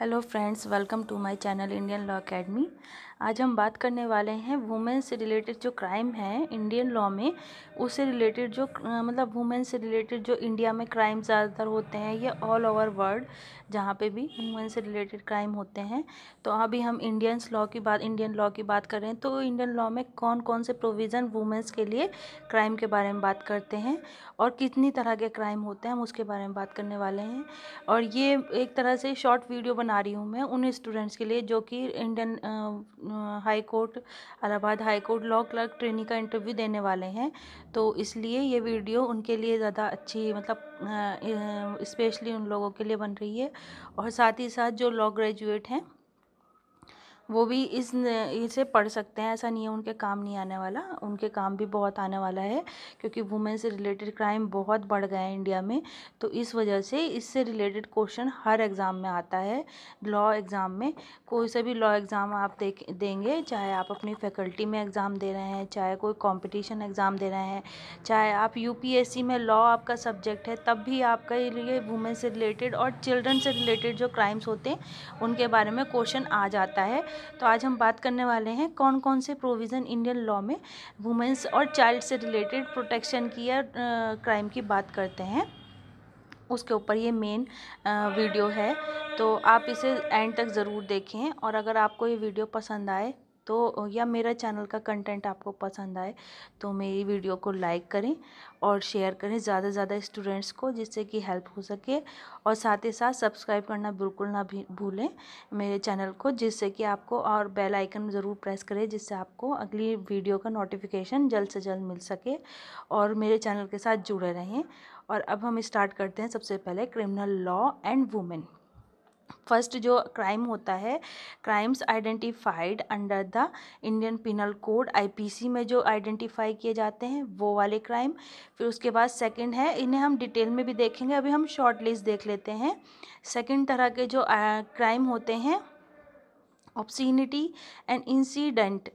hello friends welcome to my channel Indian law academy आज हम बात करने वाले हैं वुमेन से रिलेटेड जो क्राइम है इंडियन लॉ में उससे रिलेटेड जो मतलब वुमेन से रिलेटेड जो इंडिया में क्राइम ज़्यादातर होते हैं या ऑल ओवर वर्ल्ड जहाँ पे भी वुमेन से रिलेटेड क्राइम होते हैं तो अभी हम इंडियंस लॉ की बात इंडियन लॉ की बात करें तो इंडियन लॉ में कौन कौन से प्रोविज़न वुमेंस के लिए क्राइम के बारे में बात करते हैं और कितनी तरह के क्राइम होते हैं हम उसके बारे में बात करने वाले हैं और ये एक तरह से शॉर्ट वीडियो बना बना रही हूँ मैं उन स्टूडेंट्स के लिए जो कि Indian high court Allahabad high court law clerk training का इंटरव्यू देने वाले हैं तो इसलिए ये वीडियो उनके लिए ज़्यादा अच्छी मतलब स्पेशली उन लोगों के लिए बन रही है और साथ ही साथ जो लॉ ग्रेजुएट हैं वो भी इस इसे पढ़ सकते हैं ऐसा नहीं है उनके काम नहीं आने वाला उनके काम भी बहुत आने वाला है क्योंकि वुमेन से रिलेटेड क्राइम बहुत बढ़ गए हैं इंडिया में तो इस वजह से इससे रिलेटेड क्वेश्चन हर एग्ज़ाम में आता है लॉ एग्ज़ाम में कोई से भी लॉ एग्ज़ाम आप देख देंगे चाहे आप अपनी फैकल्टी में एग्ज़ाम दे रहे हैं चाहे कोई कॉम्पिटिशन एग्ज़ाम दे रहे हैं चाहे आप यू में लॉ आपका सब्जेक्ट है तब भी आपके लिए वुमेन से रिलेटेड और चिल्ड्रन से रिलेटेड जो क्राइम्स होते हैं उनके बारे में क्वेश्चन आ जाता है तो आज हम बात करने वाले हैं कौन कौन से प्रोविज़न इंडियन लॉ में वुमेंस और चाइल्ड से रिलेटेड प्रोटेक्शन की या क्राइम की बात करते हैं उसके ऊपर ये मेन वीडियो है तो आप इसे एंड तक ज़रूर देखें और अगर आपको ये वीडियो पसंद आए तो या मेरा चैनल का कंटेंट आपको पसंद आए तो मेरी वीडियो को लाइक करें और शेयर करें ज़्यादा से ज़्यादा स्टूडेंट्स को जिससे कि हेल्प हो सके और साथ ही साथ सब्सक्राइब करना बिल्कुल ना भूलें मेरे चैनल को जिससे कि आपको और बेल आइकन ज़रूर प्रेस करें जिससे आपको अगली वीडियो का नोटिफिकेशन जल्द से जल्द मिल सके और मेरे चैनल के साथ जुड़े रहें और अब हम स्टार्ट करते हैं सबसे पहले criminal law and women first जो क्राइम होता है crimes identified under the Indian penal code IPC में जो आइडेंटिफाई किए जाते हैं वो वाले क्राइम फिर उसके बाद सेकंड है इन्हें हम डिटेल में भी देखेंगे अभी हम शॉर्ट लिस्ट देख लेते हैं सेकंड तरह के जो क्राइम होते हैं obscenity and incident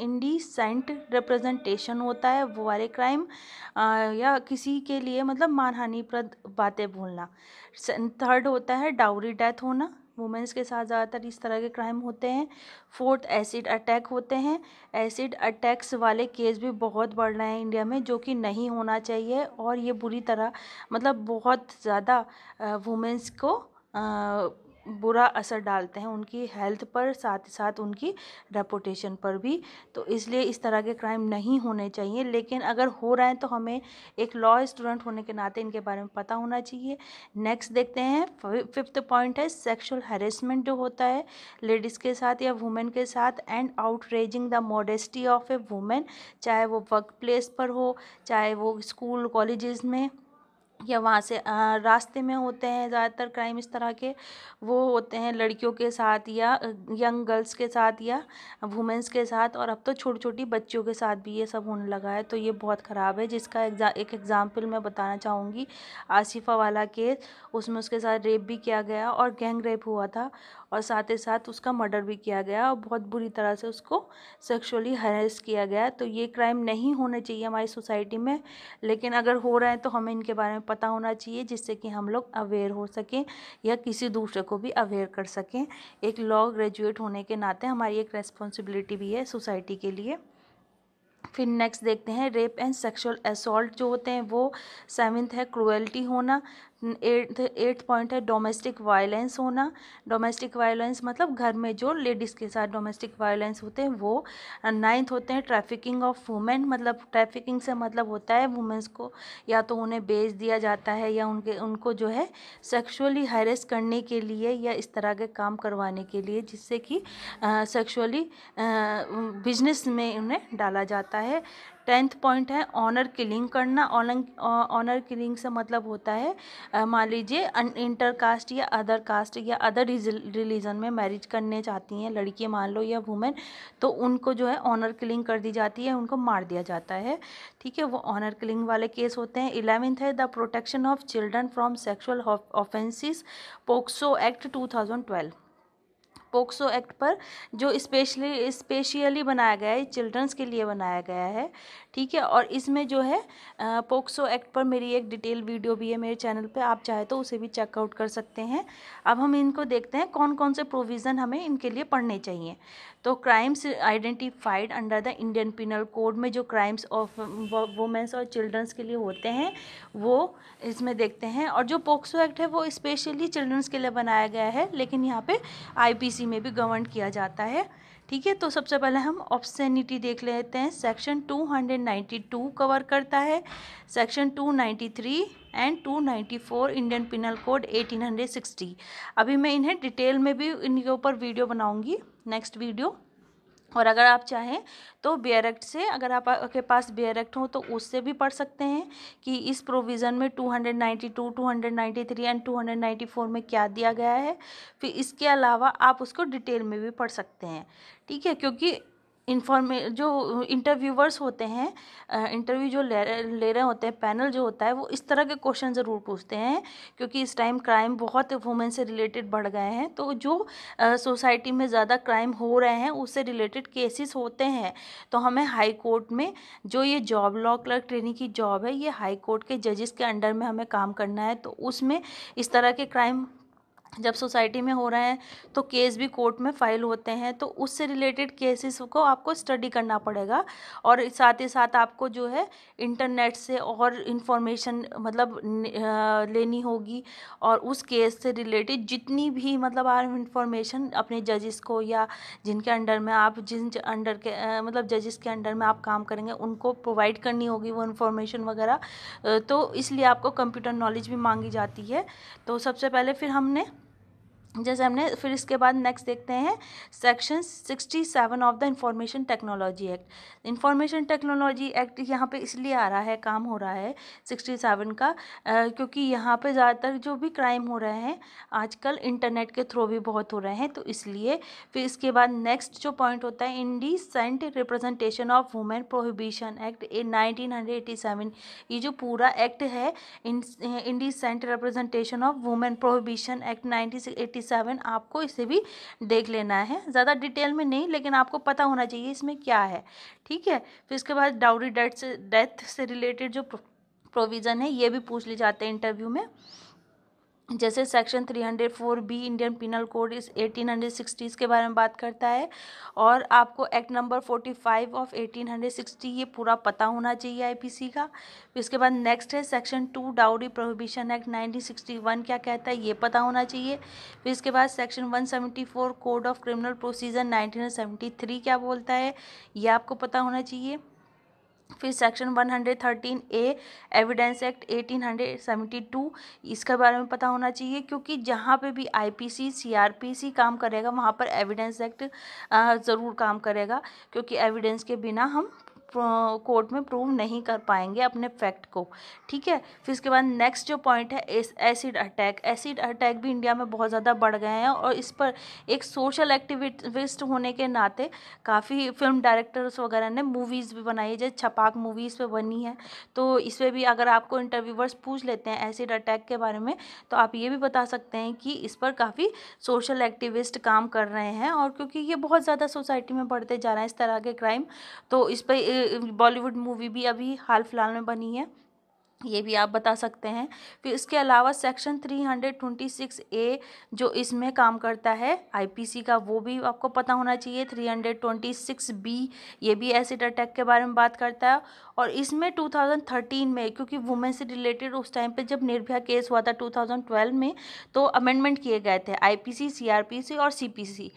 indecent representation होता है वो वाले क्राइम या किसी के लिए मतलब मानहानिप्रद बातें बोलना थर्ड होता है डाउरी डेथ होना वुमेंस के साथ ज़्यादातर इस तरह के क्राइम होते हैं फोर्थ एसिड अटैक होते हैं एसिड अटैक्स वाले केस भी बहुत बढ़ रहे हैं इंडिया में जो कि नहीं होना चाहिए और ये बुरी तरह मतलब बहुत ज़्यादा वुमेंस को बुरा असर डालते हैं उनकी हेल्थ पर साथ ही साथ उनकी रेपुटेशन पर भी तो इसलिए इस तरह के क्राइम नहीं होने चाहिए लेकिन अगर हो रहे हैं तो हमें एक लॉ स्टूडेंट होने के नाते इनके बारे में पता होना चाहिए नेक्स्ट देखते हैं फिफ्थ पॉइंट है सेक्शुअल हेरेसमेंट जो होता है लेडीज़ के साथ या वुमेन के साथ and outraging the modesty of a women चाहे वो वर्क प्लेस पर हो चाहे वो स्कूल कॉलेज में या वहाँ से रास्ते में होते हैं ज़्यादातर क्राइम इस तरह के वो होते हैं लड़कियों के साथ या यंग गर्ल्स के साथ या वुमेंस के साथ और अब तो छोटी छोटी बच्चियों के साथ भी ये सब होने लगा है तो ये बहुत ख़राब है जिसका एग्जा एक एग्ज़ाम्पल मैं बताना चाहूँगी आसिफा वाला केस उसमें उसके साथ रेप भी किया गया और गैंग रेप हुआ था और साथ ही साथ उसका मर्डर भी किया गया और बहुत बुरी तरह से उसको सेक्सुअली हरेस किया गया तो ये क्राइम नहीं होने चाहिए हमारी सोसाइटी में लेकिन अगर हो रहे हैं तो हमें इनके बारे में पता होना चाहिए जिससे कि हम लोग अवेयर हो सकें या किसी दूसरे को भी अवेयर कर सकें एक लॉ ग्रेजुएट होने के नाते हमारी एक रेस्पॉन्सिबिलिटी भी है सोसाइटी के लिए फिर नेक्स्ट देखते हैं रेप एंड सेक्सुअल असोल्ट जो होते हैं वो सेवन्थ है क्रुएल्टी होना एट्थ एट्थ पॉइंट है डोमेस्टिक वायलेंस होना डोमेस्टिक वायलेंस मतलब घर में जो लेडीज़ के साथ डोमेस्टिक वायलेंस होते हैं वो नाइन्थ होते हैं ट्रैफिकिंग ऑफ वुमेन मतलब ट्रैफिकिंग से मतलब होता है वुमेंस को या तो उन्हें बेच दिया जाता है या उनके उनको जो है सेक्शुअली हैरेस करने के लिए या इस तरह के काम करवाने के लिए जिससे कि सेक्शुअली बिजनेस में उन्हें डाला जाता है टेंथ पॉइंट है ऑनर किलिंग करना ऑनर किलिंग से मतलब होता है मान लीजिए इंटर कास्ट या अदर कास्ट या अदर रिलीजन में मैरिज करने चाहती हैं लड़की मान लो या वुमेन तो उनको जो है ऑनर किलिंग कर दी जाती है उनको मार दिया जाता है ठीक है वो ऑनर किलिंग वाले केस होते हैं इलेवेंथ है the protection of children from sexual offences POCSO act two thousand twelve POCSO act पर जो स्पेशली स्पेशियली बनाया गया है चिल्ड्रंस के लिए बनाया गया है ठीक है और इसमें जो है पोक्सो एक्ट पर मेरी एक डिटेल वीडियो भी है मेरे चैनल पे आप चाहे तो उसे भी चेकआउट कर सकते हैं अब हम इनको देखते हैं कौन कौन से प्रोविज़न हमें इनके लिए पढ़ने चाहिए तो crimes identified under the Indian penal code में जो क्राइम्स ऑफ वुमेंस और चिल्ड्रंस के लिए होते हैं वो इसमें देखते हैं और जो पोक्सो एक्ट है वो स्पेशली चिल्ड्रंस के लिए बनाया गया है लेकिन यहाँ पर आई में भी गवर्न किया जाता है ठीक है तो सबसे पहले हम ऑप्शनिटी देख लेते हैं सेक्शन 292 कवर करता है section 293 and 294 Indian penal code 1860 अभी मैं इन्हें डिटेल में भी इनके ऊपर वीडियो बनाऊंगी नेक्स्ट वीडियो और अगर आप चाहें तो एक्ट से अगर आप के पास एक्ट हो तो उससे भी पढ़ सकते हैं कि इस प्रोविज़न में 292, 293 एंड 294 में क्या दिया गया है फिर इसके अलावा आप उसको डिटेल में भी पढ़ सकते हैं ठीक है क्योंकि इन्फॉर्मे जो इंटरव्यूवर्स होते हैं इंटरव्यू जो ले ले रहे होते हैं पैनल जो होता है वो इस तरह के क्वेश्चन ज़रूर पूछते हैं क्योंकि इस टाइम क्राइम बहुत वुमेन से रिलेटेड बढ़ गए हैं तो जो सोसाइटी में ज़्यादा क्राइम हो रहे हैं उससे रिलेटेड केसेस होते हैं तो हमें हाई कोर्ट में जो ये जॉब लॉ क्लर्क ट्रेनिंग की जॉब है ये हाई कोर्ट के जजेस के अंडर में हमें काम करना है तो उसमें इस तरह के क्राइम जब सोसाइटी में हो रहे हैं तो केस भी कोर्ट में फाइल होते हैं तो उससे रिलेटेड केसेस को आपको स्टडी करना पड़ेगा और साथ ही साथ आपको जो है इंटरनेट से और इन्फॉर्मेशन मतलब लेनी होगी और उस केस से रिलेटेड जितनी भी मतलब आप इन्फॉर्मेशन अपने जजेस को या जिनके अंडर में आप जिन अंडर के मतलब जजेस के अंडर में आप काम करेंगे उनको प्रोवाइड करनी होगी वो इन्फॉर्मेशन वगैरह तो इसलिए आपको कंप्यूटर नॉलेज भी मांगी जाती है तो सबसे पहले फिर हमने जैसे हमने फिर इसके बाद नेक्स्ट देखते हैं section sixty seven of the information technology act information technology act यहाँ पे इसलिए आ रहा है काम हो रहा है सिक्सटी सेवन का आ, क्योंकि यहाँ पे ज़्यादातर जो भी क्राइम हो रहे हैं आजकल इंटरनेट के थ्रू भी बहुत हो रहे हैं तो इसलिए फिर इसके बाद नेक्स्ट जो पॉइंट होता है indecent representation of women prohibition act nineteen hundred seven ये जो पूरा एक्ट है indecent representation of women prohibition act nineteen seven आपको इसे भी देख लेना है ज़्यादा डिटेल में नहीं लेकिन आपको पता होना चाहिए इसमें क्या है ठीक है फिर इसके बाद डाउरी डेथ से डेथ से रिलेटेड जो प्रोविज़न है ये भी पूछ ले जाते हैं इंटरव्यू में जैसे section 304 B Indian penal code इस सिक्सटीज़ के बारे में बात करता है और आपको एक्ट नंबर 45 ऑफ 1860 ये पूरा पता होना चाहिए आईपीसी का इसके बाद नेक्स्ट है section two dowry prohibition act 1961 क्या कहता है ये पता होना चाहिए फिर इसके बाद section 174 code of criminal procedure 1973 क्या बोलता है ये आपको पता होना चाहिए फिर सेक्शन 113 ए एविडेंस एक्ट 1872 इसके बारे में पता होना चाहिए क्योंकि जहाँ पे भी आईपीसी सीआरपीसी काम करेगा वहाँ पर एविडेंस एक्ट ज़रूर काम करेगा क्योंकि एविडेंस के बिना हम कोर्ट में प्रूव नहीं कर पाएंगे अपने फैक्ट को ठीक है फिर इसके बाद नेक्स्ट जो पॉइंट है एस एसिड अटैक एसिड अटैक भी इंडिया में बहुत ज़्यादा बढ़ गए हैं और इस पर एक सोशल एक्टिविस्ट होने के नाते काफ़ी फिल्म डायरेक्टर्स वगैरह ने मूवीज़ भी बनाई है जैसे छपाक मूवीज़ पे बनी है तो इस पर भी अगर आपको इंटरव्यूवर्स पूछ लेते हैं एसिड अटैक के बारे में तो आप ये भी बता सकते हैं कि इस पर काफ़ी सोशल एक्टिविस्ट काम कर रहे हैं और क्योंकि ये बहुत ज़्यादा सोसाइटी में बढ़ते जा रहे हैं इस तरह के क्राइम तो इस पर बॉलीवुड मूवी भी अभी हाल फिलहाल में बनी है ये भी आप बता सकते हैं फिर इसके अलावा सेक्शन 326 ए जो इसमें काम करता है आईपीसी का वो भी आपको पता होना चाहिए 326 बी ये भी एसिड अटैक के बारे में बात करता है और इसमें 2013 में क्योंकि वुमेन से रिलेटेड उस टाइम पे जब निर्भया केस हुआ था 2012 में तो अमेंडमेंट किए गए थे आईपीसी सीआरपीसी और सी सी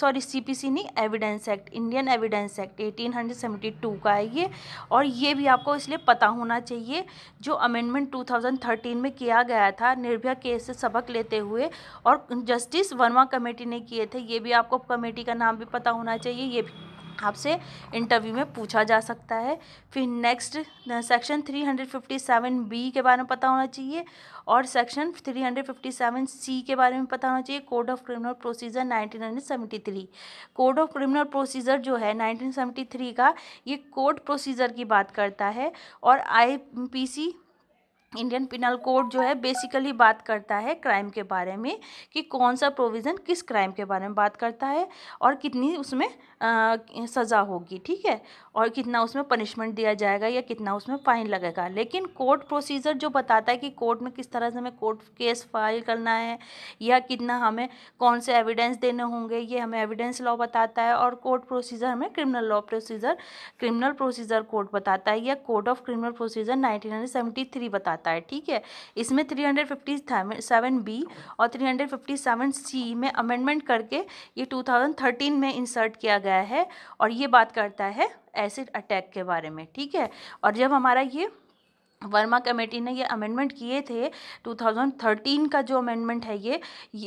सॉरी सी नहीं evidence act Indian evidence act two का है ये और ये भी आपको इसलिए पता होना चाहिए जो अमेंडमेंट 2013 में किया गया था निर्भया केस से सबक लेते हुए और जस्टिस वर्मा कमेटी ने किए थे ये भी आपको कमेटी का नाम भी पता होना चाहिए ये भी आपसे इंटरव्यू में पूछा जा सकता है फिर next section three hundred fifty seven B के बारे में पता होना चाहिए और section three hundred fifty seven C के बारे में पता होना चाहिए code of criminal procedure nineteen hundred three code of criminal procedure जो है 1973 थ्री का ये कोड प्रोसीजर की बात करता है और I P C Indian penal code जो है बेसिकली बात करता है क्राइम के बारे में कि कौन सा प्रोविज़न किस क्राइम के बारे में बात करता है और कितनी उसमें आ, सज़ा होगी ठीक है और कितना उसमें पनिशमेंट दिया जाएगा या कितना उसमें फ़ाइन लगेगा लेकिन कोर्ट प्रोसीजर जो बताता है कि कोर्ट में किस तरह से हमें कोर्ट केस फाइल करना है या कितना हमें कौन से एविडेंस देने होंगे ये हमें एविडेंस लॉ बताता है और कोर्ट प्रोसीजर हमें criminal law procedure criminal procedure court बताता है या court of criminal procedure nineteen बताता है आता है ठीक है इसमें three hundred fifty seven B और three hundred fifty seven C में अमेंडमेंट करके ये टू थाउजेंड थर्टीन में इंसर्ट किया गया है और ये बात करता है एसिड अटैक के बारे में ठीक है और जब हमारा ये वर्मा कमेटी ने ये अमेंडमेंट किए थे 2013 का जो अमेंडमेंट है ये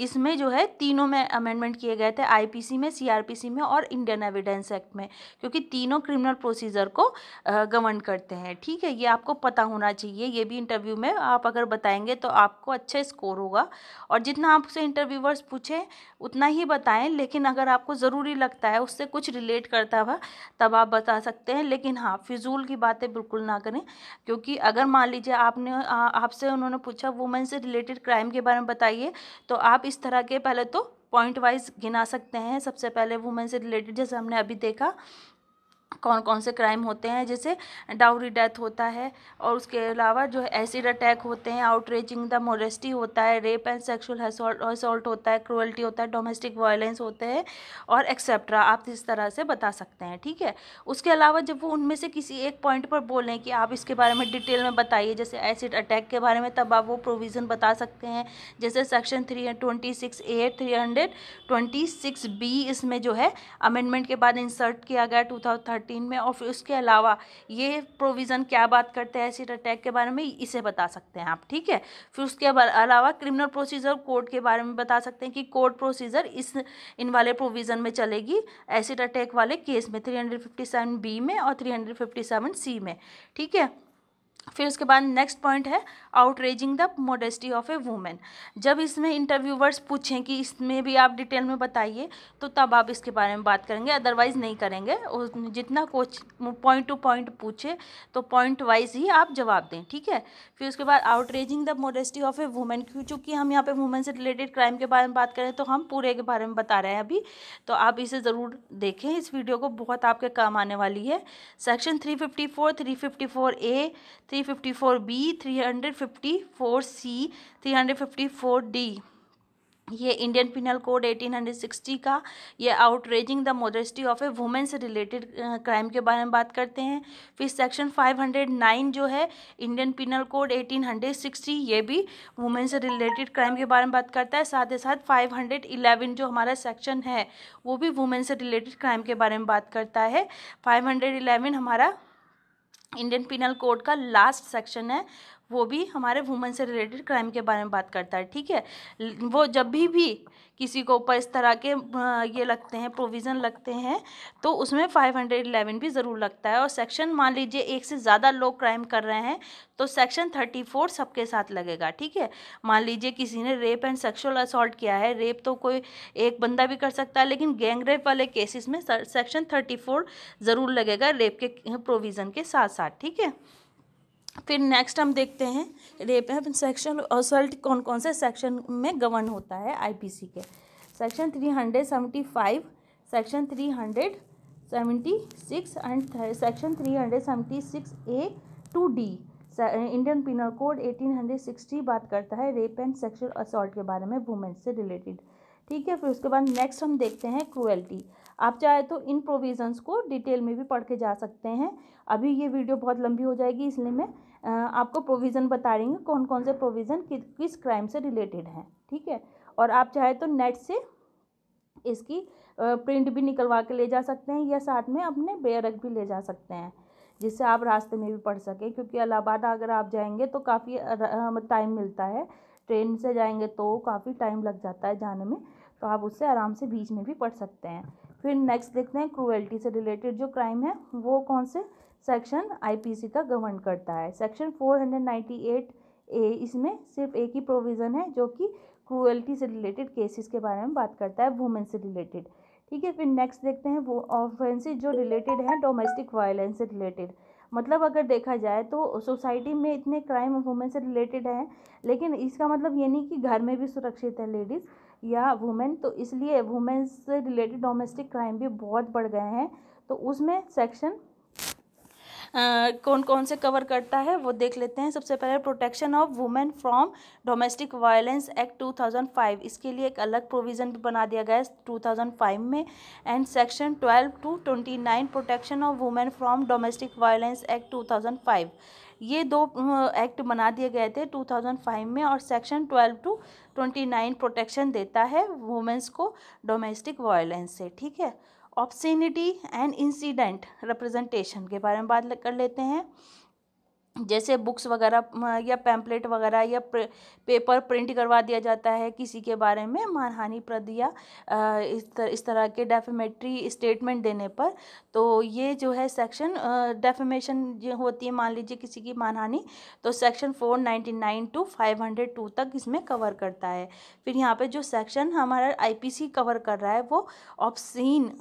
इसमें जो है तीनों में अमेंडमेंट किए गए थे आईपीसी में सीआरपीसी में और इंडियन एविडेंस एक्ट में क्योंकि तीनों क्रिमिनल प्रोसीजर को गवर्न करते हैं ठीक है ये आपको पता होना चाहिए ये भी इंटरव्यू में आप अगर बताएंगे तो आपको अच्छा स्कोर होगा और जितना आपसे इंटरव्यूवर्स पूछें उतना ही बताएँ लेकिन अगर आपको ज़रूरी लगता है उससे कुछ रिलेट करता हुआ तब आप बता सकते हैं लेकिन हाँ फिजूल की बातें बिल्कुल ना करें क्योंकि अगर अगर मान लीजिए आपने आपसे उन्होंने पूछा वुमेन से रिलेटेड क्राइम के बारे में बताइए तो आप इस तरह के पहले तो पॉइंट वाइज गिना सकते हैं सबसे पहले वुमेन से रिलेटेड जैसे हमने अभी देखा कौन कौन से क्राइम होते हैं जैसे डाउरी डेथ होता है और उसके अलावा जो है एसिड अटैक होते हैं आउटरीचिंग द मोरेस्टी होता है रेप एंड सेक्सुअल असोल्ट होता है क्रुअल्टी होता है डोमेस्टिक वायलेंस होते हैं और एक्सेट्रा आप इस तरह से बता सकते हैं ठीक है उसके अलावा जब वो उनमें से किसी एक पॉइंट पर बोलें कि आप इसके बारे में डिटेल में बताइए जैसे एसिड अटैक के बारे में तब आप वो प्रोविज़न बता सकते हैं जैसे section three twenty six A three hundred twenty six B इसमें जो है अमेंडमेंट के बाद इंसर्ट किया गया टू थर्टीन में और फिर उसके अलावा ये प्रोविज़न क्या बात करते हैं एसिड अटैक के बारे में इसे बता सकते हैं आप ठीक है फिर उसके अलावा क्रिमिनल प्रोसीजर कोड के बारे में बता सकते हैं कि कोर्ट प्रोसीजर इस इन वाले प्रोविज़न में चलेगी एसिड अटैक वाले केस में three hundred fifty seven B में और three hundred fifty seven C में ठीक है फिर उसके बाद नेक्स्ट पॉइंट है outraging the modesty of a woman जब इसमें इंटरव्यूवर्स पूछें कि इसमें भी आप डिटेल में बताइए तो तब आप इसके बारे में बात करेंगे अदरवाइज़ नहीं करेंगे और जितना कोच पॉइंट टू पॉइंट पूछे तो पॉइंट वाइज ही आप जवाब दें ठीक है फिर उसके बाद outraging the modesty of a woman क्यों चूँकि हम यहाँ पर वूमेन से रिलेटेड क्राइम के बारे में बात करें तो हम पूरे के बारे में बता रहे हैं अभी तो आप इसे ज़रूर देखें इस वीडियो को बहुत आपके काम आने वाली है section three fifty four three fifty four A three fifty four B three hundred fifty four C three hundred fifty four D ये इंडियन पिनल कोड 1860 का ये outraging the modesty of a women से related crime के बारे में बात करते हैं फिर सेक्शन 509 जो है इंडियन पिनल कोड 1860 ये भी वुमेन से रिलेटेड क्राइम के बारे में बात करता है साथ ही साथ 511 जो हमारा सेक्शन है वो भी वुमेन से रिलेटेड क्राइम के बारे में बात करता है इलेवन हमारा इंडियन पिनल कोड का लास्ट सेक्शन है वो भी हमारे वुमेन से रिलेटेड क्राइम के बारे में बात करता है ठीक है वो जब भी भी किसी को ऊपर इस तरह के ये लगते हैं प्रोविज़न लगते हैं तो उसमें फाइव हंड्रेड इलेवन भी ज़रूर लगता है और सेक्शन मान लीजिए एक से ज़्यादा लोग क्राइम कर रहे हैं तो सेक्शन थर्टी फोर सबके साथ लगेगा ठीक है मान लीजिए किसी ने रेप एंड सेक्सुअल असॉल्ट किया है रेप तो कोई एक बंदा भी कर सकता है लेकिन गैंग रेप वाले केसेस में सेक्शन थर्टी फोर ज़रूर लगेगा रेप के प्रोविज़न के साथ साथ ठीक है फिर नेक्स्ट हम देखते हैं रेप एंड सेक्शन असल्ट कौन कौन से सेक्शन में गवर्न होता है आईपीसी के section three hundred seventy five section three hundred seventy six and section three hundred seventy six A to D Indian penal code eighteen hundred sixty बात करता है रेप एंड सेक्शुअल असल्ट के बारे में women से related ठीक है फिर उसके बाद नेक्स्ट हम देखते हैं क्रुएल्टी आप चाहे तो इन प्रोविजंस को डिटेल में भी पढ़ के जा सकते हैं अभी ये वीडियो बहुत लंबी हो जाएगी इसलिए मैं आपको प्रोविज़न बता रही हूँ कौन कौन से प्रोविज़न कि, किस क्राइम से रिलेटेड हैं ठीक है और आप चाहे तो नेट से इसकी प्रिंट भी निकलवा के ले जा सकते हैं या साथ में अपने बेयरक भी ले जा सकते हैं जिससे आप रास्ते में भी पढ़ सकें क्योंकि अलाहाबाद अगर आप जाएंगे तो काफ़ी टाइम मिलता है ट्रेन से जाएंगे तो काफ़ी टाइम लग जाता है जाने में तो आप उससे आराम से बीच में भी पढ़ सकते हैं फिर नेक्स्ट देखते हैं क्रुएल्टी से रिलेटेड जो क्राइम है वो कौन से सेक्शन आईपीसी का गवर्न करता है सेक्शन 498 ए इसमें सिर्फ एक ही प्रोविज़न है जो कि क्रूएल्टी से रिलेटेड केसेस के बारे में बात करता है वुमेन से रिलेटेड ठीक है फिर नेक्स्ट देखते हैं वो ऑफेंसेज जो रिलेटेड हैं डोमेस्टिक वायलेंस से रिलेटेड मतलब अगर देखा जाए तो सोसाइटी में इतने क्राइम वुमेन से रिलेटेड हैं लेकिन इसका मतलब ये नहीं कि घर में भी सुरक्षित है लेडीज़ या वुमेन तो इसलिए वुमेन से रिलेटेड डोमेस्टिक क्राइम भी बहुत बढ़ गए हैं तो उसमें सेक्शन कौन कौन से कवर करता है वो देख लेते हैं सबसे पहले protection of women from domestic violence act 2005 इसके लिए एक अलग प्रोविज़न भी बना दिया गया है 2005 में and section 12 to 29 protection of women from domestic violence act 2005 ये दो एक्ट बना दिए गए थे 2005 में और सेक्शन 12 टू 29 प्रोटेक्शन देता है वुमेंस को डोमेस्टिक वायलेंस से ठीक है ऑप्सिनिटी एंड इंसिडेंट रिप्रेजेंटेशन के बारे में बात कर लेते हैं जैसे बुक्स वगैरह या पैम्पलेट वगैरह या पेपर प्रिंट करवा दिया जाता है किसी के बारे में मानहानिप्रद या इस तरह इस तरह के डेफेमेटरी स्टेटमेंट देने पर तो ये जो है सेक्शन डेफेमेशन जो होती है मान लीजिए किसी की मानहानि तो section four ninety nine to five hundred two तक इसमें कवर करता है फिर यहाँ पर जो सेक्शन हमारा आई कवर कर रहा है वो ऑप्सीन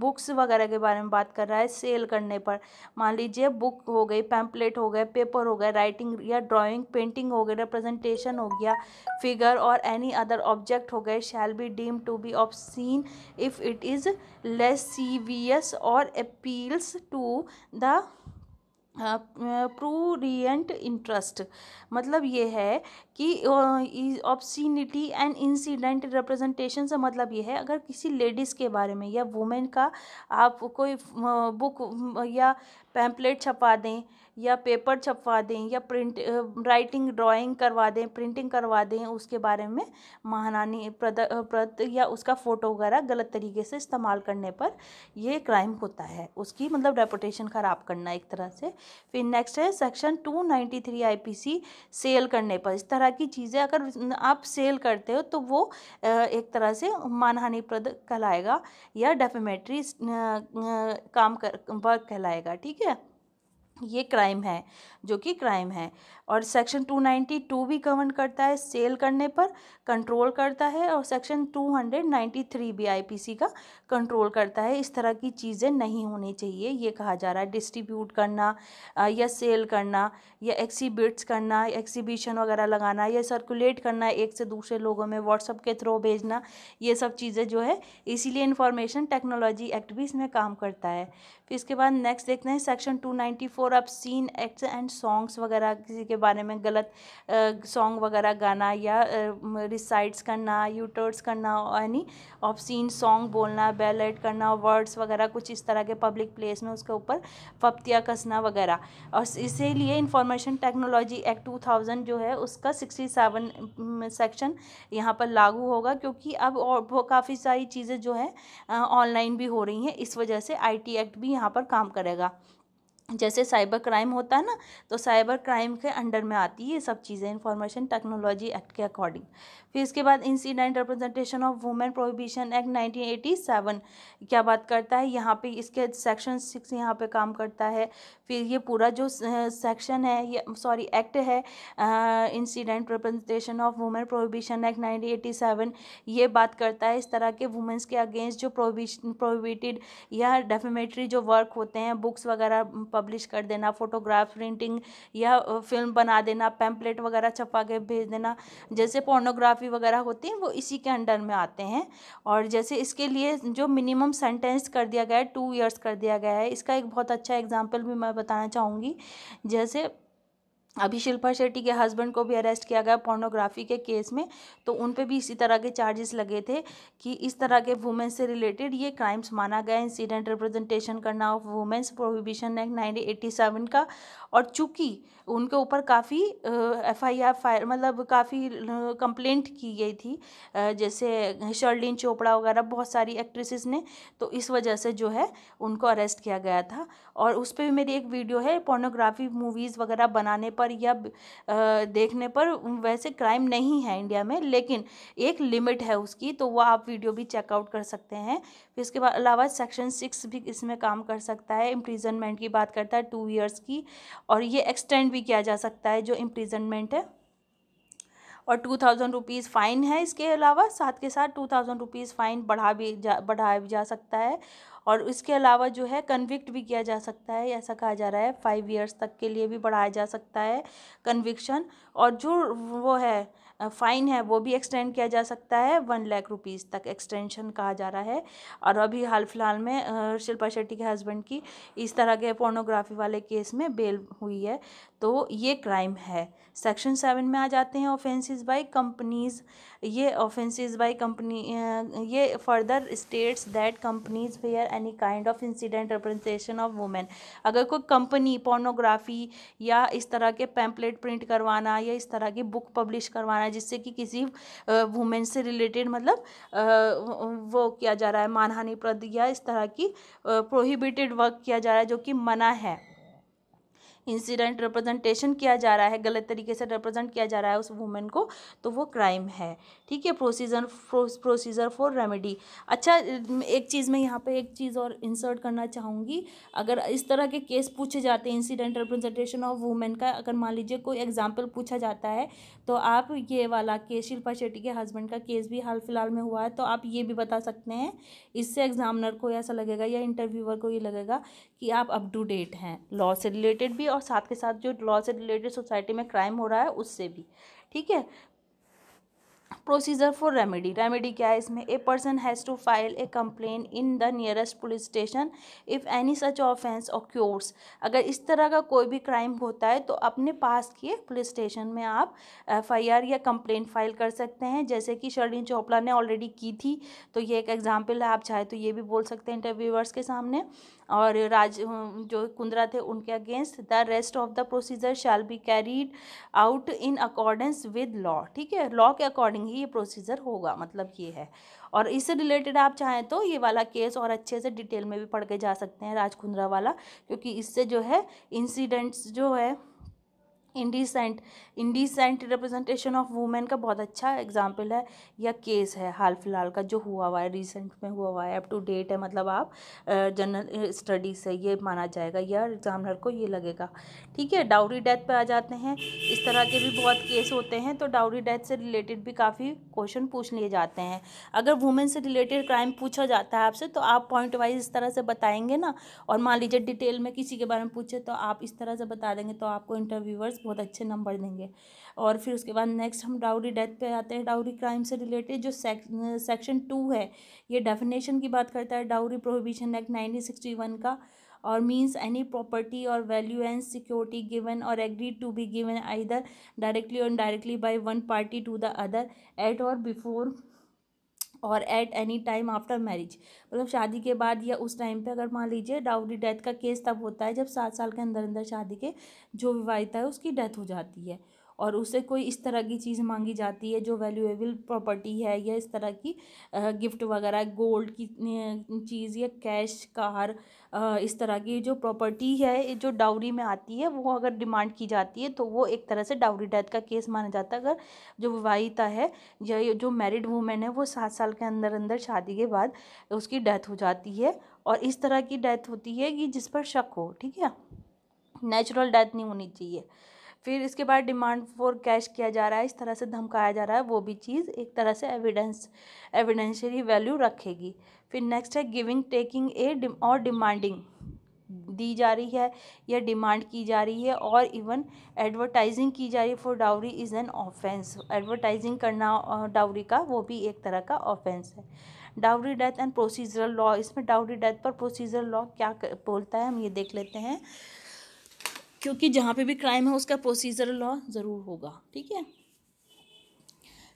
बुक्स वगैरह के बारे में बात कर रहा है सेल करने पर मान लीजिए बुक हो गई पैम्पलेट हो गए पेपर हो गया राइटिंग या ड्राइंग पेंटिंग हो गया रिप्रेजेंटेशन हो गया फिगर और एनी अदर ऑब्जेक्ट हो गए shall be deem to be obscene if it is lascivious और appeals to the prurient uh, interest मतलब ये है कि ऑप्सिनिटी एंड इंसिडेंट रिप्रेजेंटेशन से मतलब ये है अगर किसी लेडीज़ के बारे में या वुमेन का आप कोई बुक uh, या पैम्पलेट छपा दें या पेपर छपवा दें या प्रिंट राइटिंग ड्राइंग करवा दें प्रिंटिंग करवा दें उसके बारे में महानानी प्रद प्रद या उसका फ़ोटो वगैरह गलत तरीके से इस्तेमाल करने पर यह क्राइम होता है उसकी मतलब रेपुटेशन ख़राब करना एक तरह से फिर नेक्स्ट है section two ninety three I P C sale करने पर इस तरह की चीज़ें अगर आप सेल करते हो तो वो एक तरह से मानहानिप्रद कहलाएगा या डेफेमेट्री काम कर वर्क कहलाएगा ठीक है ये क्राइम है जो कि क्राइम है और सेक्शन 292 भी गवर्न करता है सेल करने पर कंट्रोल करता है और सेक्शन 293 भी आईपीसी का कंट्रोल करता है इस तरह की चीज़ें नहीं होनी चाहिए ये कहा जा रहा है डिस्ट्रीब्यूट करना या सेल करना या एक्सीबिट्स करना एक्सीबिशन वगैरह लगाना या सर्कुलेट करना एक से दूसरे लोगों में व्हाट्सअप के थ्रू भेजना ये सब चीज़ें जो है इसीलिए इंफॉर्मेशन टेक्नोलॉजी एक्ट भी इसमें काम करता है फिर इसके बाद नेक्स्ट देखते हैं section two ninety four obscene act and songs वगैरह किसी के बारे में गलत सॉन्ग वगैरह गाना या रिसाइड्स करना यूटर्स करना यानी ऑफ सीन सॉन्ग बोलना बैलेट करना वर्ड्स वगैरह कुछ इस तरह के पब्लिक प्लेस में उसके ऊपर फप्तियाँ कसना वगैरह और इसीलिए information technology act two thousand जो है उसका सिक्सटी सेवन सेक्शन यहाँ पर लागू होगा क्योंकि अब और काफ़ी सारी चीज़ें जो है ऑनलाइन भी हो रही हैं इस वजह से आई टी एक्ट भी यहाँ पर काम करेगा जैसे साइबर क्राइम होता है ना तो साइबर क्राइम के अंडर में आती है ये सब चीज़ें इंफॉर्मेशन टेक्नोलॉजी एक्ट के अकॉर्डिंग फिर इसके बाद incident representation of women prohibition act 1987 क्या बात करता है यहाँ पे इसके सेक्शन सिक्स यहाँ पे काम करता है फिर ये पूरा जो सेक्शन है ये सॉरी एक्ट है incident representation of women prohibition act 1987 ये बात करता है इस तरह के वुमेंस के अगेंस्ट जो प्रोहिबिशन प्रोहिबिटेड या डेफिमेटरी जो वर्क होते हैं बुक्स वगैरह पब्लिश कर देना फोटोग्राफ प्रिंटिंग या फिल्म बना देना पैम्पलेट वगैरह छपा के भेज देना जैसे पोर्नोग्राफ काफ़ी वगैरह होती हैं वो इसी के अंडर में आते हैं और जैसे इसके लिए जो मिनिमम सेंटेंस कर दिया गया है टू ईयर्स कर दिया गया है इसका एक बहुत अच्छा एग्जाम्पल भी मैं बताना चाहूँगी जैसे अभी शिल्पा शेट्टी के हस्बैंड को भी अरेस्ट किया गया पोर्नोग्राफी के केस में तो उन पे भी इसी तरह के चार्जेस लगे थे कि इस तरह के वुमेंस से रिलेटेड ये क्राइम्स माना गया इंसिडेंट रिप्रेजेंटेशन करना of womens prohibition act nineteen का और चूँकि उनके ऊपर काफ़ी एफ आई आर फायर मतलब काफ़ी कंप्लेंट की गई थी जैसे शर्लिन चोपड़ा वगैरह बहुत सारी एक्ट्रेसेस ने तो इस वजह से जो है उनको अरेस्ट किया गया था और उस पर भी मेरी एक वीडियो है पोर्नोग्राफी मूवीज़ वगैरह बनाने पर या देखने पर वैसे क्राइम नहीं है इंडिया में लेकिन एक लिमिट है उसकी तो वह आप वीडियो भी चेकआउट कर सकते हैं इसके अलावा सेक्शन सिक्स भी इसमें काम कर सकता है इम्प्रीजनमेंट की बात करता है टू ईयर्स की और ये एक्सटेंड भी किया जा सकता है जो इम्प्रीजनमेंट है और टू थाउजेंड रुपीज़ फ़ाइन है इसके अलावा साथ के साथ टू थाउजेंड रुपीज़ फ़ाइन बढ़ा भी जा बढ़ाया भी जा सकता है और इसके अलावा जो है कन्विक्ट भी किया जा सकता है ऐसा कहा जा रहा है फाइव ईयर्स तक के लिए भी बढ़ाया जा सकता है कन्विक्शन और जो वो है फ़ाइन है वो भी एक्सटेंड किया जा सकता है वन लाख रुपीज़ तक एक्सटेंशन कहा जा रहा है और अभी हाल फिलहाल में शिल्पा शेट्टी के हस्बैंड की इस तरह के पोर्नोग्राफी वाले केस में बेल हुई है तो ये क्राइम है सेक्शन सेवन में आ जाते हैं ऑफेंसिस बाय कंपनीज़ ये ऑफेंसेस बाय कंपनी ये further states that companies where any kind of incident representation of women अगर कोई कंपनी पोर्नोग्राफी या इस तरह के पैम्पलेट प्रिंट करवाना या इस तरह की बुक पब्लिश करवाना जिससे कि किसी वुमेन से रिलेटेड मतलब वो किया जा रहा है मानहानि प्रद या इस तरह की प्रोहिबिटेड वर्क किया जा रहा है जो कि मना है इंसिडेंट रिप्रेजेंटेशन किया जा रहा है गलत तरीके से रिप्रेजेंट किया जा रहा है उस वुमेन को तो वो क्राइम है ठीक है प्रोसीजर प्रोसीजर फॉर रेमेडी अच्छा एक चीज़ मैं यहाँ पे एक चीज़ और इंसर्ट करना चाहूँगी अगर इस तरह के केस पूछे जाते हैं इंसिडेंट रिप्रेजेंटेशन ऑफ वुमेन का अगर मान लीजिए कोई एग्जाम्पल पूछा जाता है तो आप ये वाला केस शिल्पा शेट्टी के हस्बैंड का केस भी हाल फिलहाल में हुआ है तो आप ये भी बता सकते हैं इससे एग्जामिनर को ऐसा लगेगा या इंटरव्यूअर को ये लगेगा कि आप अप टू डेट हैं लॉ से रिलेटेड भी और साथ के साथ जो लॉ से रिलेटेड सोसाइटी में क्राइम हो रहा है उससे भी ठीक है प्रोसीजर फॉर रेमेडी रेमेडी क्या है इसमें a person has to file a complaint in the nearest police station if any such offence occurs अगर इस तरह का कोई भी क्राइम होता है तो अपने पास के पुलिस स्टेशन में आप एफ आई आर या कंप्लेन फाइल कर सकते हैं जैसे कि शर्लिन चोपड़ा ने ऑलरेडी की थी तो ये एक एग्जाम्पल है आप चाहे तो ये भी बोल सकते हैं इंटरव्यूअर्स के सामने और राज जो कुंद्रा थे उनके against the rest of the procedure shall be carried out in accordance with law ठीक है लॉ के अकॉर्डिंग ही ये प्रोसीजर होगा मतलब ये है और इससे रिलेटेड आप चाहें तो ये वाला केस और अच्छे से डिटेल में भी पढ़ के जा सकते हैं राज कुंद्रा वाला क्योंकि इससे जो है इंसिडेंट्स जो है indecent indecent representation of women का बहुत अच्छा एग्जाम्पल है या केस है हाल फिलहाल का जो हुआ हुआ है रिसेंट में हुआ हुआ है अप टू डेट है मतलब आप जनरल स्टडी से ये माना जाएगा या एग्जामिनर को ये लगेगा ठीक है डाउरी डेथ पे आ जाते हैं इस तरह के भी बहुत केस होते हैं तो डाउरी डेथ से रिलेटेड भी काफ़ी क्वेश्चन पूछ लिए जाते हैं अगर वुमेन से रिलेटेड क्राइम पूछा जाता है आपसे तो आप पॉइंट वाइज इस तरह से बताएंगे ना और मान लीजिए डिटेल में किसी के बारे में पूछे तो आप इस तरह से बता देंगे तो आपको इंटरव्यूअर्स बहुत अच्छे नंबर देंगे और फिर उसके बाद नेक्स्ट हम डाउरी डेथ पे आते हैं डाउरी क्राइम से रिलेटेड जो सेक्शन टू है ये डेफिनेशन की बात करता है dowry prohibition act nineteen sixty one का और मीन्स एनी प्रॉपर्टी और वैल्यू एंड सिक्योरिटी गिवन और agreed to be given either directly और indirectly by one party to the other at और बिफोर और at any time after marriage मतलब शादी के बाद या उस टाइम पे अगर मान लीजिए डाउरी डेथ का केस तब होता है जब सात साल के अंदर अंदर शादी के जो विवाहिता है उसकी डेथ हो जाती है और उसे कोई इस तरह की चीज़ मांगी जाती है जो वैल्यूएबल प्रॉपर्टी है या इस तरह की गिफ्ट वगैरह गोल्ड की चीज़ या कैश कार इस तरह की जो प्रॉपर्टी है जो डाउरी में आती है वो अगर डिमांड की जाती है तो वो एक तरह से डाउरी डेथ का केस माना जाता है अगर जो विवाहिता है या जो मैरिड वूमेन है वो सात साल के अंदर अंदर शादी के बाद उसकी डेथ हो जाती है और इस तरह की डेथ होती है कि जिस पर शक हो ठीक है नेचुरल डेथ नहीं होनी चाहिए फिर इसके बाद डिमांड फॉर कैश किया जा रहा है इस तरह से धमकाया जा रहा है वो भी चीज़ एक तरह से एविडेंस एविडेंशरी वैल्यू रखेगी फिर नेक्स्ट है गिविंग टेकिंग ए और डिमांडिंग दी जा रही है या डिमांड की जा रही है और इवन एडवर्टाइजिंग की जा रही है for dowry is an offence advertising करना डाउरी का वो भी एक तरह का ऑफेंस है dowry death and procedural law इसमें डाउरी डेथ पर प्रोसीजरल लॉ क्या बोलता है हम ये देख लेते हैं क्योंकि जहाँ पे भी क्राइम है उसका प्रोसीजर लॉ ज़रूर होगा ठीक है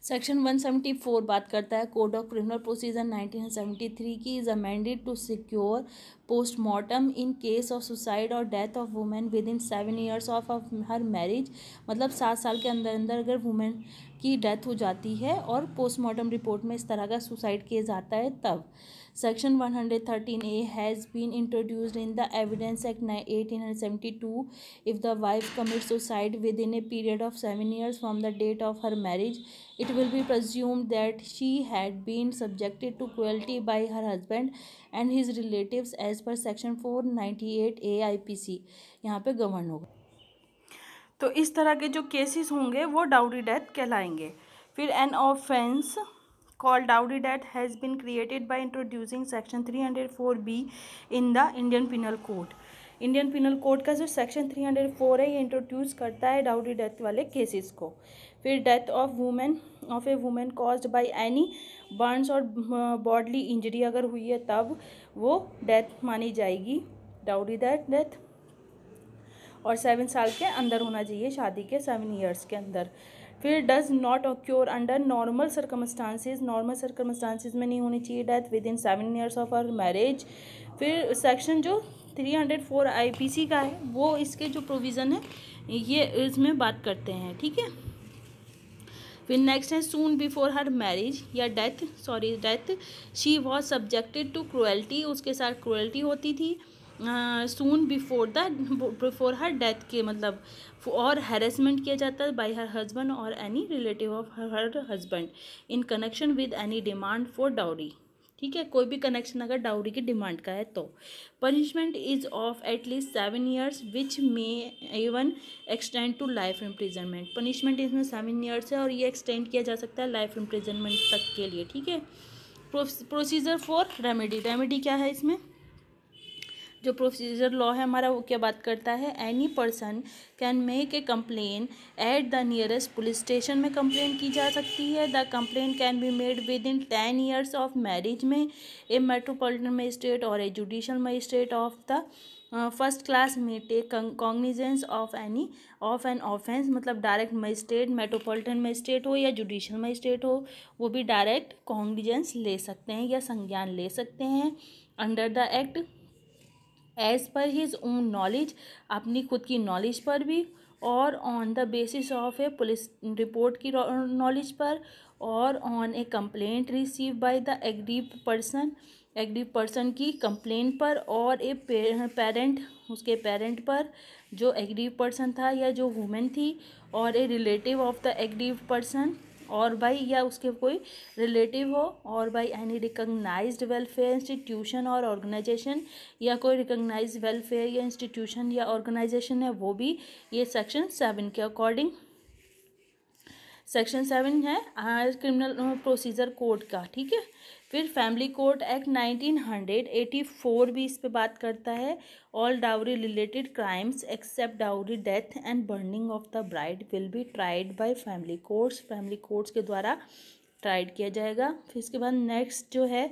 सेक्शन वन फोर बात करता है code of criminal procedure nineteen seventy three की is amended to secure postmortem in case of suicide और death of women within seven years of her marriage मतलब सात साल के अंदर अंदर अगर वुमेन की डेथ हो जाती है और पोस्टमार्टम रिपोर्ट में इस तरह का सुसाइड केस आता है तब section one hundred thirteen as been introduced in the evidence act eighteen hundred two if the wife commit suicide within a period of seven years from the date of her marriage it will be presume that she had been subjected to cruelty by her husband and his relative as per section four ninety eight A I P C यहाँ पर govern होगा तो इस तरह के जो cases होंगे वो डाउडी डेथ कहलाएंगे फिर an offence called dowry Debt has been created by introducing section 304b in the indian penal code Indian penal code का जो सेक्शन 304 है ये इंट्रोड्यूस करता है डाउरी डेथ वाले केसेस को फिर death of women of a women caused by any burns और बॉडली इंजरी अगर हुई है तब वो डेथ मानी जाएगी डाउरी डेथ डेथ और सेवन साल के अंदर होना चाहिए शादी के सेवन ईयर्स के अंदर फिर does not occur under normal circumstances normal circumstances में नहीं होनी चाहिए death within seven years of our marriage फिर सेक्शन जो three hundred four I P C का है वो इसके जो प्रोविज़न है ये इसमें बात करते हैं ठीक है फिर नेक्स्ट है सून बिफोर हर मैरिज या death sorry death she was subjected to cruelty उसके साथ क्रुएल्टी होती थी soon before the before her death के मतलब और हेरेसमेंट किया जाता है बाई हर हजबेंड और any relative of her husband in connection with any demand for dowry ठीक है कोई भी कनेक्शन अगर डाउरी की डिमांड का है तो punishment is of at least seven years which may even extend to life imprisonment punishment इसमें सेवन ईयर्स है और ये एक्सटेंड किया जा सकता है लाइफ इम्प्रिजनमेंट तक के लिए ठीक है प्रोसीजर फॉर रेमेडी रेमेडी क्या है इसमें जो प्रोसीजर लॉ है हमारा वो क्या बात करता है any person can make a complaint at the nearest police station में कंप्लेन की जा सकती है the complaint can be made within ten years of marriage में ए मेट्रोपॉलिटन मजिस्ट्रेट और a judicial magistrate of the first class में take cognizance of any of an offence मतलब direct magistrate metropolitan magistrate हो या judicial magistrate हो वो भी direct cognizance ले सकते हैं या संज्ञान ले सकते हैं under the act as per his own knowledge अपनी खुद की नॉलेज पर भी और on the basis of a police report की नॉलेज पर और on a complaint received by the aggrieved person aggrieved person की कंप्लेंट पर और ए पेरेंट उसके पेरेंट पर जो एग्री पर्सन था या जो वुमेन थी और a relative of the aggrieved person और भाई या उसके कोई रिलेटिव हो और भाई एनी रिकग्नाइज वेलफेयर इंस्टीट्यूशन और ऑर्गेनाइजेशन या कोई रिकग्नाइज वेलफेयर या इंस्टीट्यूशन या ऑर्गेनाइजेशन है वो भी ये सेक्शन सेवन के अकॉर्डिंग सेक्शन सेवन है क्रिमिनल प्रोसीजर कोड का ठीक है फिर family court act nineteen hundred eighty four भी इस पर बात करता है all dowry related crimes except dowry death and burning of the bride will be tried by family courts family courts के द्वारा ट्राइड किया जाएगा फिर इसके बाद नेक्स्ट जो है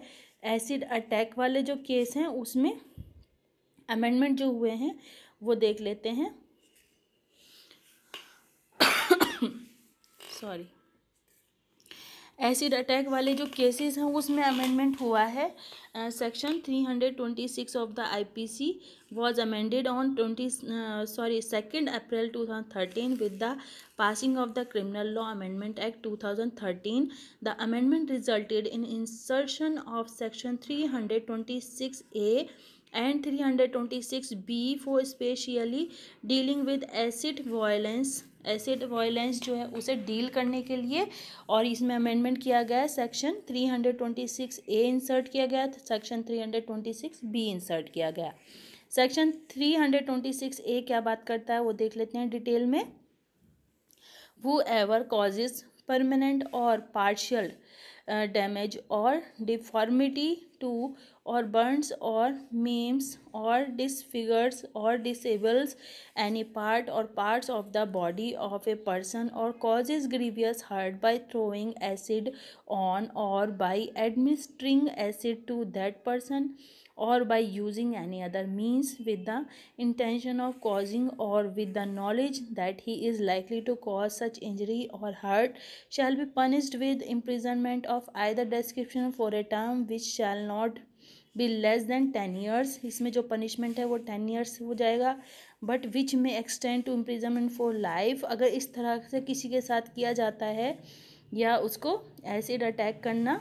एसिड अटैक वाले जो केस हैं उसमें अमेंडमेंट जो हुए हैं वो देख लेते हैं सॉरी एसिड अटैक वाले जो केसेस हैं उसमें अमेंडमेंट हुआ है section three hundred twenty six of the I P C was amended on twenty sorry second April two thousand thirteen with the passing of the criminal law amendment act two thousand thirteen the amendment resulted in insertion of section three hundred twenty six and three hundred twenty six B for specially dealing with acid violence acid violence जो है उसे deal करने के लिए और इसमें amendment किया गया है सेक्शन 326 ए इंसर्ट किया गया सेक्शन 326 बी इंसर्ट किया गया सेक्शन 326 ए क्या बात करता है वो देख लेते हैं डिटेल में वो एवर कॉजेज परमानेंट और partial Uh, damage or deformity to or burns or maims or disfigures or disables any part or parts of the body of a person or causes grievous hurt by throwing acid on or by administering acid to that person or by using any other means with the intention of causing or with the knowledge that he is likely to cause such injury or hurt shall be punished with imprisonment of either description for a term which shall not be less than ten years इसमें जो punishment है वो ten years हो जाएगा but which may extend to imprisonment for life अगर इस तरह से किसी के साथ किया जाता है या उसको एसिड अटैक करना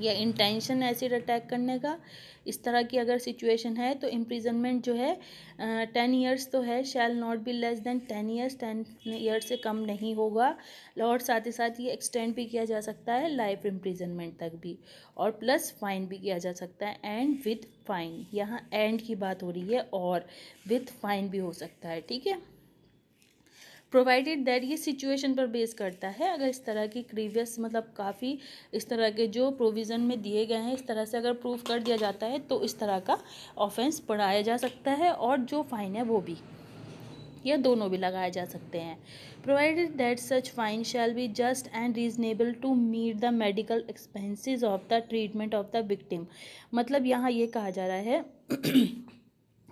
या इंटेंशन एसिड अटैक करने का इस तरह की अगर सिचुएशन है तो इम्प्रिजनमेंट जो है टेन ईयर्स तो है shall not be less than ten years ten years से कम नहीं होगा और साथ ही साथ ये एक्सटेंड भी किया जा सकता है लाइफ इम्प्रिजनमेंट तक भी और प्लस फाइन भी किया जा सकता है एंड विथ फाइन यहाँ एंड की बात हो रही है और विथ फाइन भी हो सकता है ठीक है प्रोवाइडेड दैट ये सिचुएशन पर बेस करता है अगर इस तरह की प्रीवियस मतलब काफ़ी इस तरह के जो प्रोविज़न में दिए गए हैं इस तरह से अगर प्रूफ कर दिया जाता है तो इस तरह का ऑफेंस पढ़ाया जा सकता है और जो फ़ाइन है वो भी या दोनों भी लगाए जा सकते हैं provided that such fine shall be just and reasonable to meet the medical expenses of the treatment of the victim मतलब यहाँ ये कहा जा रहा है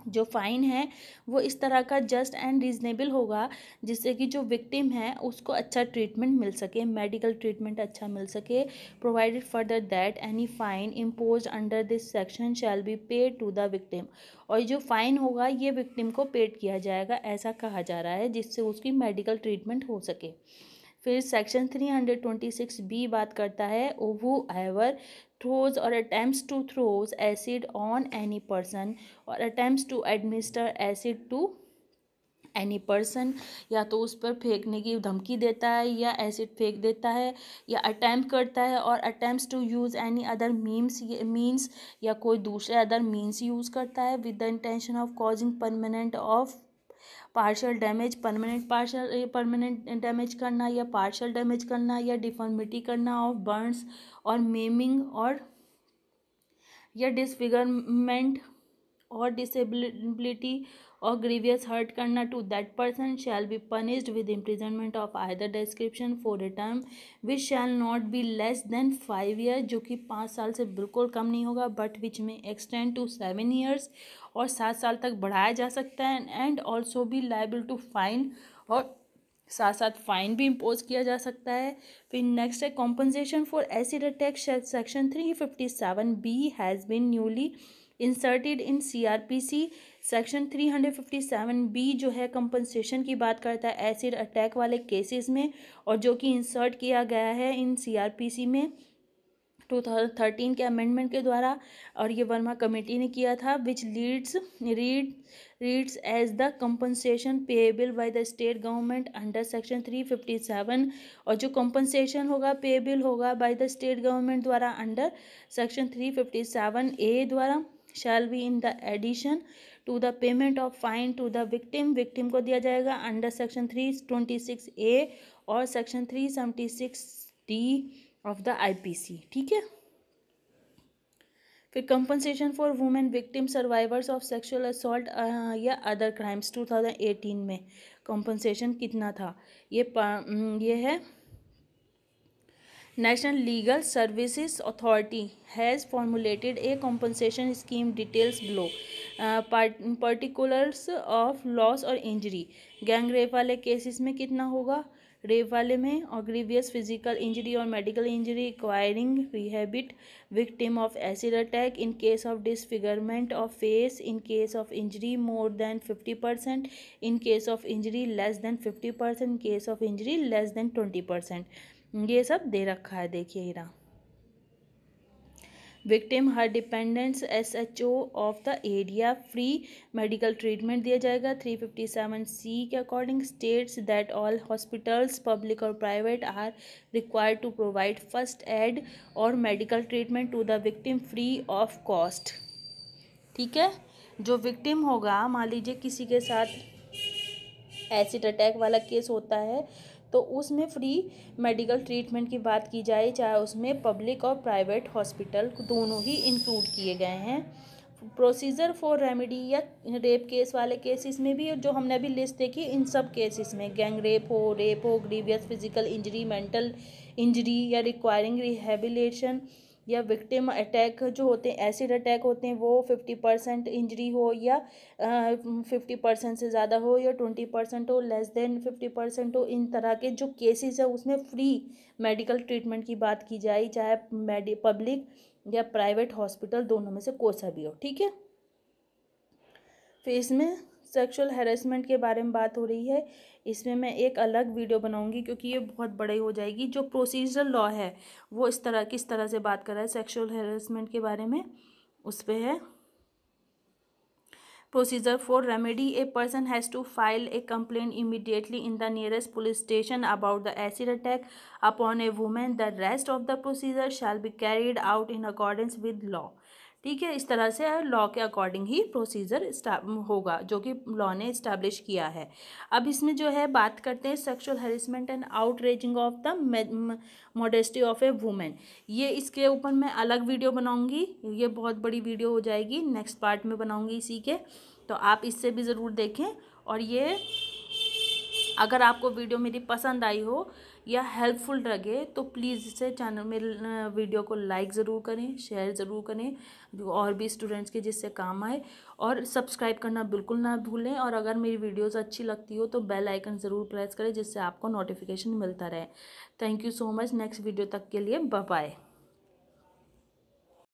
जो फ़ाइन है वो इस तरह का जस्ट एंड रीज़नेबल होगा जिससे कि जो विक्टिम है उसको अच्छा ट्रीटमेंट मिल सके मेडिकल ट्रीटमेंट अच्छा मिल सके provided further that any fine impose under this section shall be paid to the victim और जो फ़ाइन होगा ये विक्टिम को पेड किया जाएगा ऐसा कहा जा रहा है जिससे उसकी मेडिकल ट्रीटमेंट हो सके फिर section three hundred twenty six B बात करता है whoever throws or attempts to throws acid on any person or attempts to administer acid to any person या तो उस पर फेंकने की धमकी देता है या एसिड फेंक देता है या अटैम्प्ट करता है और attempt to use any other means means या कोई दूसरे अदर मीन्स यूज़ करता है with the intention of causing permanent of partial damage permanent partial permanent damage करना या पार्शल डैमेज करना या डिफॉर्मिटी करना ऑफ बर्न्स और मेमिंग और या डिसफिगरमेंट और डिसेबिलिटी और ग्रीवियस हर्ट करना to that person shall be punished with imprisonment of either description for a term which shall not be less than five year जो कि पाँच साल से बिल्कुल कम नहीं होगा but which may extend to seven years और सात साल तक बढ़ाया जा सकता है एंड ऑल्सो भी लाइबल टू फाइन और साथ साथ फाइन भी इम्पोज किया जा सकता है फिर नेक्स्ट है compensation for acid attack section three fifty seven B has been newly inserted in C R P C section 357 B जो है कंपनसेशन की बात करता है एसिड अटैक वाले केसेस में और जो कि इंसर्ट किया गया है इन सीआरपीसी में 2013 के अमेंडमेंट के द्वारा और ये वर्मा कमेटी ने किया था which leads read reads as the compensation payable by the state government under section 357 और जो कंपनसेशन होगा पेएबल होगा बाय द स्टेट गवर्नमेंट द्वारा अंडर सेक्शन 357 ए द्वारा shall be in the addition to the payment of fine to the victim victim को दिया जाएगा under section three twenty six A और section three seventy six D of the IPC ठीक है फिर compensation for women victim survivors of sexual assault या other crimes two thousand eighteen में compensation कितना था ये ये है national legal services authority has formulated a compensation scheme details below particulars of loss और इंजरी गैंग रेप वाले cases में कितना होगा रेप वाले में और ग्रीवियस फिजिकल इंजरी और medical injury requiring rehab victim of acid attack in case of disfigurement of face in case of injury more than fifty percent in case of injury less than fifty percent case of injury less than twenty percent ये सब दे रखा है देखिए हीरा victim her dependents S H O of the area free medical treatment दिया जाएगा three fifty seven C के according states that all hospitals public और private are required to provide first aid और medical treatment to the victim free of cost ठीक है जो victim होगा मान लीजिए किसी के साथ एसिड अटैक वाला केस होता है तो उसमें फ्री मेडिकल ट्रीटमेंट की बात की जाए चाहे उसमें पब्लिक और प्राइवेट हॉस्पिटल दोनों ही इंक्लूड किए गए हैं प्रोसीजर फॉर रेमेडी या रेप केस वाले केसेस में भी जो हमने अभी लिस्ट देखी इन सब केसेस में गैंग रेप हो रेप हो grievous physical injury mental injury या रिक्वायरिंग रिहेबिलेशन या विक्टिम अटैक जो होते हैं एसिड अटैक होते हैं वो फिफ्टी परसेंट इंजरी हो या फिफ्टी परसेंट से ज़्यादा हो या ट्वेंटी परसेंट हो लेस देन फिफ्टी परसेंट हो इन तरह के जो केसेस है उसमें फ्री मेडिकल ट्रीटमेंट की बात की जाए चाहे मेडि पब्लिक या प्राइवेट हॉस्पिटल दोनों में से कोई सा भी हो ठीक है फिर इसमें सेक्शुअल हेरासमेंट के बारे में बात हो रही है इसमें मैं एक अलग वीडियो बनाऊंगी क्योंकि ये बहुत बड़ी हो जाएगी जो प्रोसीजर लॉ है वो इस तरह किस तरह से बात कर रहा है सेक्शुअल हेरसमेंट के बारे में उस पर है procedure for remedy a person has to file a complaint immediately in the nearest police station about the acid attack upon a women the rest of the procedure shall be carried out in accordance with law ठीक है इस तरह से law के according ही procedure होगा जो कि law ने इस्टेब्लिश किया है अब इसमें जो है बात करते हैं sexual harassment and outraging of the modesty of a woman ये इसके ऊपर मैं अलग वीडियो बनाऊंगी ये बहुत बड़ी वीडियो हो जाएगी नेक्स्ट पार्ट में बनाऊंगी इसी के तो आप इससे भी ज़रूर देखें और ये अगर आपको वीडियो मेरी पसंद आई हो या हेल्पफुल लगे तो प्लीज़ इसे चैनल में वीडियो को लाइक ज़रूर करें शेयर ज़रूर करें और भी स्टूडेंट्स के जिससे काम आए और सब्सक्राइब करना बिल्कुल ना भूलें और अगर मेरी वीडियोज़ अच्छी लगती हो तो बेल आइकन ज़रूर प्रेस करें जिससे आपको नोटिफिकेशन मिलता रहे thank you so much next video तक के लिए बाय